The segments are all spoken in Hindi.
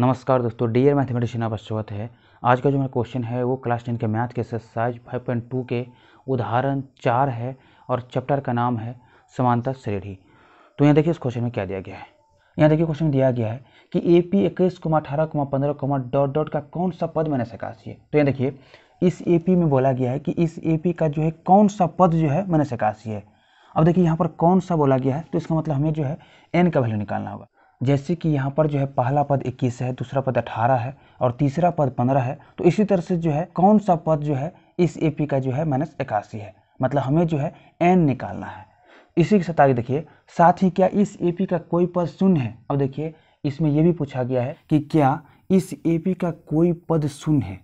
नमस्कार दोस्तों डियर मैथमेटिशियन आपका स्वागत है आज का जो मेरा क्वेश्चन है वो क्लास टेन के मैथ के एक्सरसाइज फाइव पॉइंट टू के उदाहरण चार है और चैप्टर का नाम है समानता श्रेणी तो यहाँ देखिए इस क्वेश्चन में क्या दिया गया है यहाँ देखिए क्वेश्चन दिया गया है कि ए पी इक्कीस कुमा अठारह कुमा पंद्रह कुमा डॉट डॉट का कौन सा पद मैंने सकाशी है तो यहाँ देखिए इस ए पी में बोला गया है कि इस ए पी का जो है कौन सा पद जो है मैंने सकाशी है अब देखिए यहाँ पर कौन सा बोला गया है तो इसका मतलब हमें जो है एन का वैल्यू निकालना होगा जैसे कि यहाँ पर जो है पहला पद 21 है दूसरा पद 18 है और तीसरा पद 15 है तो इसी तरह से जो है कौन सा पद जो है इस ए पी का जो है माइनस इक्यासी है मतलब हमें जो है एन निकालना है इसी के साथ आगे देखिए साथ ही क्या इस ए पी का कोई पद शून्य है अब देखिए इसमें यह भी पूछा गया है कि क्या इस ए पी का कोई पद शून्य है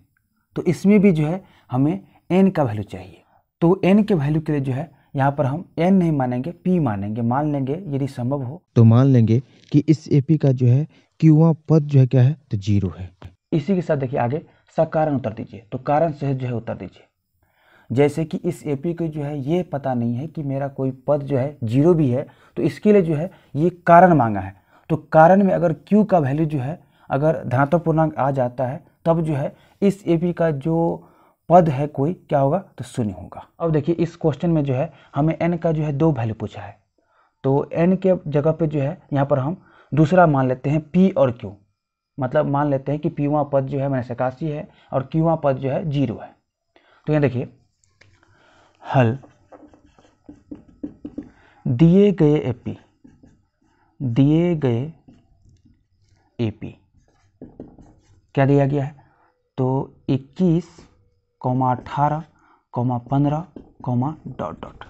तो इसमें भी जो है हमें एन का वैल्यू चाहिए तो एन के वैल्यू के लिए जो है यहाँ पर हम एन नहीं मानेंगे पी मानेंगे मान लेंगे यदि संभव हो तो मान लेंगे कि इस ए का जो है क्यूआ पद जो है क्या है तो जीरो है इसी के साथ देखिए आगे सकारण उत्तर दीजिए तो कारण सहित जो है उत्तर दीजिए जैसे कि इस ए पी को जो है ये पता नहीं है कि मेरा कोई पद जो है जीरो भी है तो इसके लिए जो है ये कारण मांगा है तो कारण में अगर क्यू का वैल्यू जो है अगर धनात्मक पूर्णांक आ जाता है तब जो है इस ए पी का जो पद है कोई क्या होगा तो शून्य होगा अब देखिए इस क्वेश्चन में जो है हमें एन का जो है दो वैल्यू पूछा है तो एन के जगह पे जो है यहाँ पर हम दूसरा मान लेते हैं पी और क्यू मतलब मान लेते हैं कि पीवा पद जो है माइनस इक्यासी है और क्यूवा पद जो है जीरो है तो यहाँ देखिए हल दिए गए पी दिए गए पी क्या दिया गया है तो 21 कौमा अठारह कौमा पंद्रह कौमा डॉट डॉट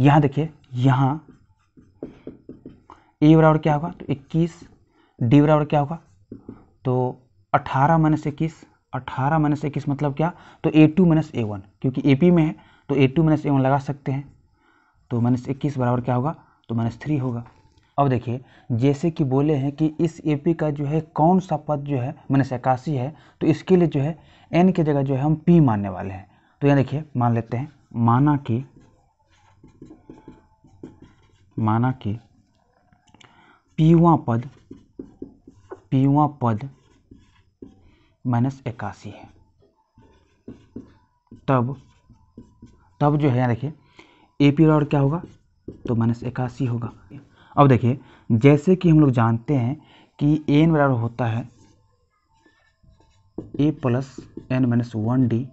यहाँ देखिए यहाँ ए बराबर क्या होगा तो 21 डी बराबर क्या होगा तो 18 माइनस इक्कीस अठारह माइनस इक्कीस मतलब क्या तो A two minus A one क्योंकि ए पी में है तो A two minus A one लगा सकते हैं तो माइनस इक्कीस बराबर क्या होगा तो माइनस थ्री होगा अब देखिए जैसे कि बोले हैं कि इस ए पी का जो है कौन सा पद जो है माइनस इक्यासी है तो इसके लिए जो है एन की जगह जो है हम पी मानने वाले हैं तो यहाँ देखिए मान लेते हैं माना कि माना कि पीवा पद पीवा पद माइनस इक्यासी है तब तब जो है यहाँ देखिए ए पी और क्या होगा तो माइनस इक्यासी होगा अब देखिए जैसे कि हम लोग जानते हैं कि एन बराबर होता है A plus N minus one D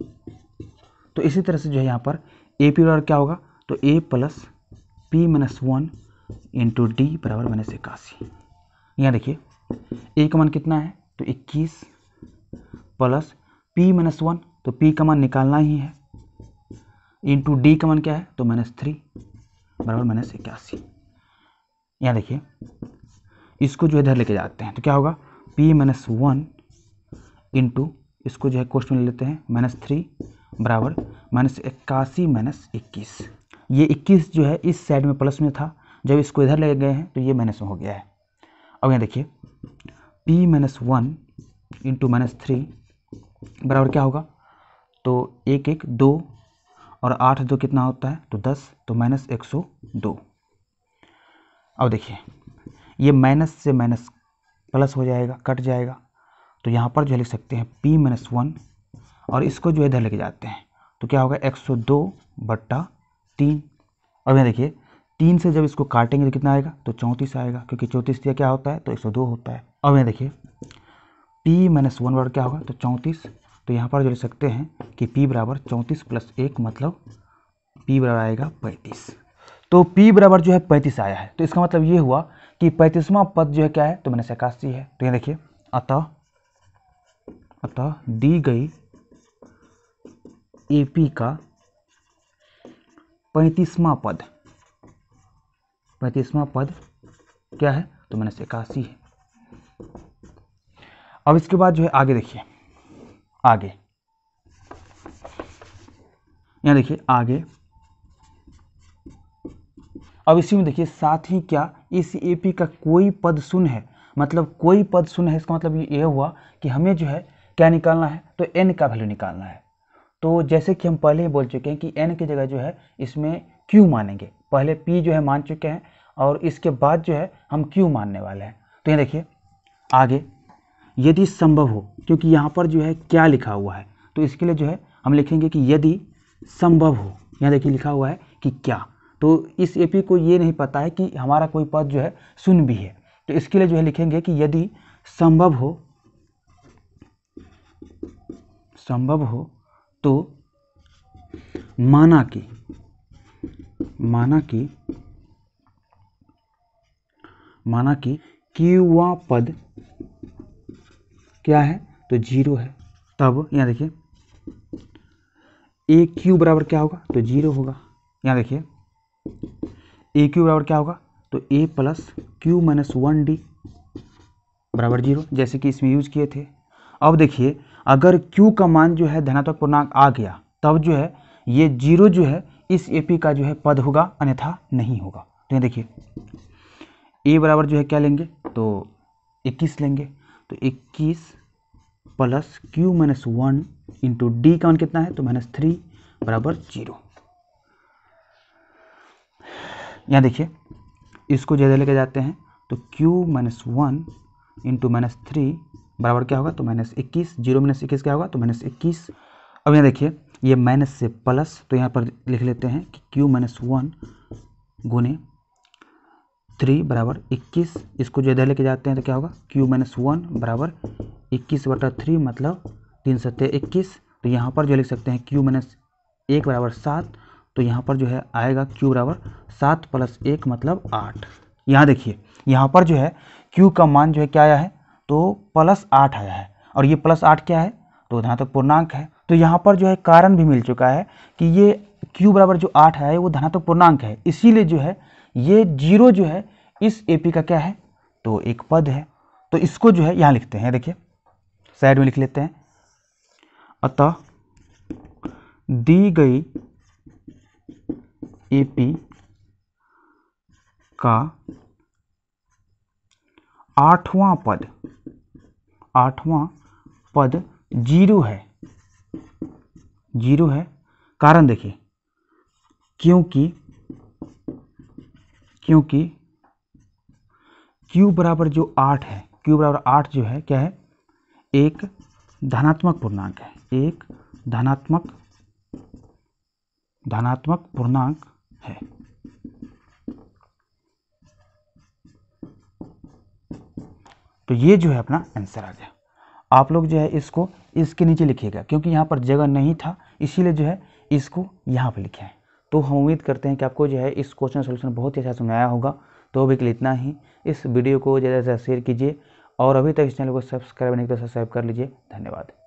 तो इसी तरह से जो है यहाँ पर ए पी और क्या होगा तो ए plus P minus one into D बराबर माइनस इक्यासी यहाँ देखिए ए का मान कितना है तो 21 प्लस पी माइनस वन तो पी का मान निकालना ही है इंटू डी का मान क्या है तो माइनस थ्री बराबर माइनस इक्यासी यहाँ देखिए इसको जो इधर लेके जाते हैं तो क्या होगा पी माइनस वन इंटू इसको जो है क्वेश्चन ले लेते हैं माइनस थ्री बराबर माइनस इक्यासी माइनस इक्कीस ये इक्कीस जो है इस साइड में प्लस में था जब इसको इधर ले गए हैं तो ये माइनस में हो गया है अब यहाँ देखिए p minus one into minus three बराबर क्या होगा तो एक एक दो और आठ दो कितना होता है तो दस तो माइनस एक सौ दो अब देखिए ये माइनस से माइनस प्लस हो जाएगा कट जाएगा तो यहाँ पर जो लिख सकते हैं पी माइनस वन और इसको जो इधर लेके जाते हैं तो क्या होगा एक सौ दो बट्टा तीन अब यहाँ देखिए तीन से जब इसको काटेंगे तो कितना आएगा तो चौंतीस आएगा क्योंकि चौंतीस दिया क्या होता है तो एक सौ दो होता है अब यहाँ देखिए पी माइनस वन बराबर क्या होगा तो चौंतीस तो यहाँ पर जो लिख सकते हैं कि पी बराबर चौंतीस प्लस एक मतलब पी बराबर आएगा पैंतीस तो पी बराबर जो है पैंतीस आया है तो इसका मतलब ये हुआ कि पैंतीसवां पद जो है क्या है तो मैंने इक्यासी है तो यहाँ देखिए अतः अतः दी गई पी का पैंतीसवां पद पैंतीसवां पद क्या है तो से इक्यासी है अब इसके बाद जो है आगे देखिए आगे यहां देखिए आगे अब इसी में देखिए साथ ही क्या इस एपी का कोई पद सुन है मतलब कोई पद सुन है इसका मतलब यह हुआ कि हमें जो है क्या निकालना है तो एन का वैल्यू निकालना है तो जैसे कि हम पहले ही बोल चुके हैं कि एन की जगह जो है इसमें क्यों मानेंगे पहले पी जो है मान चुके हैं और इसके बाद जो है हम क्यों मानने वाले हैं तो ये देखिए आगे यदि संभव हो क्योंकि यहाँ पर जो है क्या लिखा हुआ है तो इसके लिए जो है हम लिखेंगे कि यदि संभव हो यहाँ देखिए लिखा हुआ है कि क्या तो इस एपी को ये नहीं पता है कि हमारा कोई पद जो है सुन भी है तो इसके लिए जो है लिखेंगे कि यदि संभव हो संभव हो तो माना कि माना कि माना कि क्यूवा पद क्या है तो जीरो है तब यहां देखिए ए क्यू बराबर क्या होगा तो जीरो होगा यहां देखिए ए क्यू बराबर क्या होगा तो ए plus q minus one d बराबर जीरो जैसे कि इसमें यूज किए थे अब देखिए अगर क्यू का मान जो है धनात्मक पूर्णांक आ गया तब जो है ये जीरो जो है इस ए पी का जो है पद होगा अन्यथा नहीं होगा तो ये देखिए ए बराबर जो है क्या लेंगे तो 21 लेंगे तो 21 plus q minus one into d का मान कितना है तो माइनस थ्री बराबर जीरो यहाँ देखिए इसको जैसे लेके जाते हैं तो q minus one into minus three बराबर क्या होगा तो माइनस इक्कीस जीरो माइनस इक्कीस क्या होगा तो माइनस इक्कीस अब यहाँ देखिए ये माइनस से प्लस तो यहाँ पर लिख लेते हैं कि क्यू माइनस वन गुने थ्री बराबर इक्कीस इसको जो इधर लेके जाते हैं तो क्या होगा क्यू माइनस वन बराबर इक्कीस बटा थ्री मतलब तीन सत्य इक्कीस तो यहाँ पर जो लिख सकते हैं क्यू माइनस एक बराबर सात तो यहाँ पर जो है आएगा क्यू बराबर सात प्लस एक मतलब आठ यहाँ देखिए यहाँ पर जो है क्यू का मान जो है क्या आया है तो प्लस आठ आया है और ये प्लस आठ क्या है तो यहाँ तो पूर्णांक है तो यहाँ पर जो है कारण भी मिल चुका है कि ये Q बराबर जो आठ है वो धनात्मक पूर्णांक है इसीलिए जो है ये जीरो जो है इस ए का क्या है तो एक पद है तो इसको जो है यहाँ लिखते हैं देखिए साइड में लिख लेते हैं अतः दी गई पी का आठवां पद आठवां पद जीरो है जीरो है कारण देखिए क्योंकि क्योंकि Q बराबर जो आठ है Q बराबर आठ जो है क्या है एक धनात्मक पूर्णांक है एक धनात्मक धनात्मक पूर्णांक है तो ये जो है अपना आंसर आ गया आप लोग जो है इसको इसके नीचे लिखिएगा क्योंकि यहाँ पर जगह नहीं था इसीलिए जो है इसको यहाँ पर लिखे हैं तो हम उम्मीद करते हैं कि आपको जो है इस क्वेश्चन सोल्यूशन बहुत ही अच्छा समझाया होगा तो अभी के लिए इतना ही इस वीडियो को ज़्यादा से ज़्यादा शेयर कीजिए और अभी तक इस चैनल को सब्सक्राइब नहीं कर सब्सक्राइब तो कर लीजिए धन्यवाद